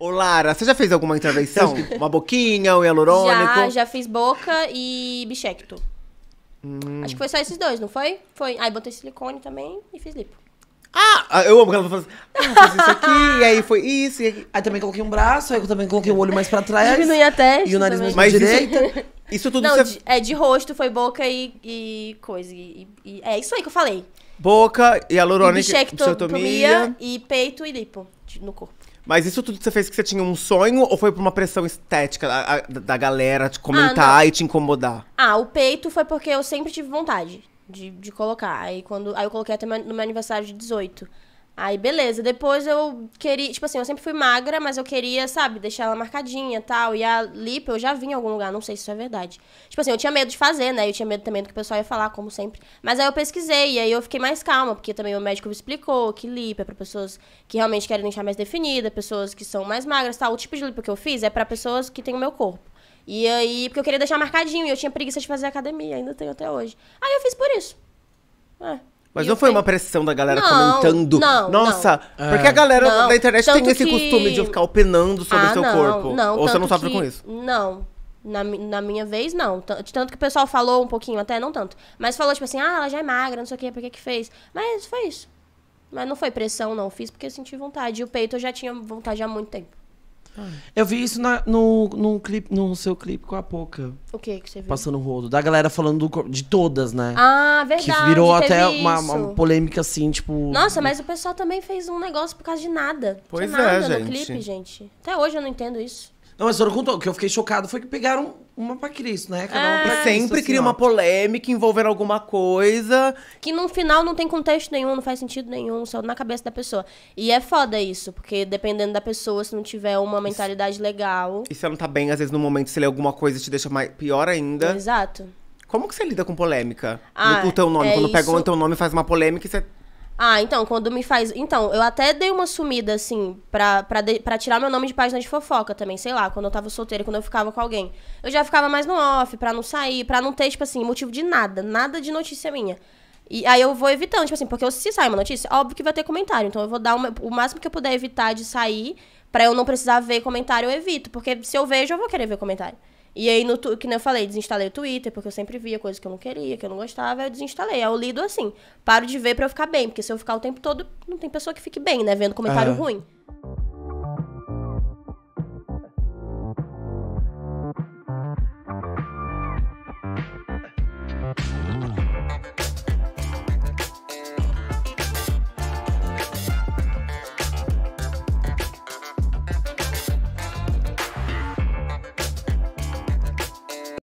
Ô Lara, você já fez alguma intervenção? Uma boquinha, um hialurônico? Já, já fiz boca e bichecto. Hum. Acho que foi só esses dois, não foi? Foi. Aí ah, botei silicone também e fiz lipo. Ah, ah eu amo que ela falou assim, ah, fiz isso aqui, E aí foi isso. E Aí também coloquei um braço, aí eu também coloquei o olho mais pra trás. Diminui a testa. E o nariz também. mais pra direita. Isso, tudo não, você... de, é de rosto, foi boca e, e coisa. E, e, é isso aí que eu falei. Boca, e e bichectomia. E peito e lipo no corpo. Mas isso tudo que você fez que você tinha um sonho ou foi por uma pressão estética da, da galera te comentar ah, e te incomodar? Ah, o peito foi porque eu sempre tive vontade de, de colocar. Aí quando aí eu coloquei até no meu aniversário de 18. Aí, beleza. Depois eu queria. Tipo assim, eu sempre fui magra, mas eu queria, sabe, deixar ela marcadinha e tal. E a lipo eu já vi em algum lugar, não sei se isso é verdade. Tipo assim, eu tinha medo de fazer, né? Eu tinha medo também do que o pessoal ia falar, como sempre. Mas aí eu pesquisei, e aí eu fiquei mais calma, porque também o médico me explicou que lipo é pra pessoas que realmente querem deixar mais definida, pessoas que são mais magras tal. O tipo de lipo que eu fiz é para pessoas que têm o meu corpo. E aí, porque eu queria deixar marcadinho, e eu tinha preguiça de fazer academia, ainda tenho até hoje. Aí eu fiz por isso. É. Mas não foi uma pressão da galera não, comentando. Não, Nossa, não. porque a galera não, da internet tem esse que... costume de ficar opinando sobre o ah, seu não, corpo. Não, Ou você não sofre que... com isso? Não. Na, na minha vez, não. Tanto que o pessoal falou um pouquinho, até não tanto. Mas falou, tipo assim, ah, ela já é magra, não sei o quê, por que que fez? Mas foi isso. Mas não foi pressão, não. Fiz porque eu senti vontade. E o peito eu já tinha vontade há muito tempo. Ah. Eu vi isso na, no, no, clipe, no seu clipe com a Poca. O que que você viu? Passando o rodo. Da galera falando do, de todas, né? Ah, verdade. Que virou até uma, uma, polêmica assim, tipo. Nossa, mas o pessoal também fez um negócio por causa de nada. Pois de nada é, no gente. clipe, gente. Até hoje eu não entendo isso. Não, mas O que eu fiquei chocado foi que pegaram uma pra Cristo, né? Cada ah, pra Sempre assim, cria uma polêmica envolvendo alguma coisa. Que no final não tem contexto nenhum, não faz sentido nenhum, só na cabeça da pessoa. E é foda isso, porque dependendo da pessoa, se não tiver uma mentalidade legal. E se ela não tá bem, às vezes no momento, se lê alguma coisa te deixa mais, pior ainda. Exato. Como que você lida com polêmica? Ah, o teu nome, é quando isso... pega o teu nome faz uma polêmica e você ah, então, quando me faz. Então, eu até dei uma sumida, assim, pra, pra, de... pra tirar meu nome de página de fofoca também, sei lá, quando eu tava solteira, quando eu ficava com alguém. Eu já ficava mais no off, pra não sair, pra não ter, tipo assim, motivo de nada, nada de notícia minha. E aí eu vou evitando, tipo assim, porque se sair uma notícia, óbvio que vai ter comentário. Então eu vou dar uma, o máximo que eu puder evitar de sair, pra eu não precisar ver comentário, eu evito. Porque se eu vejo, eu vou querer ver comentário. E aí, no, que nem eu falei, desinstalei o Twitter, porque eu sempre via coisas que eu não queria, que eu não gostava, eu desinstalei. Aí eu lido assim, paro de ver pra eu ficar bem, porque se eu ficar o tempo todo, não tem pessoa que fique bem, né? Vendo comentário é. ruim.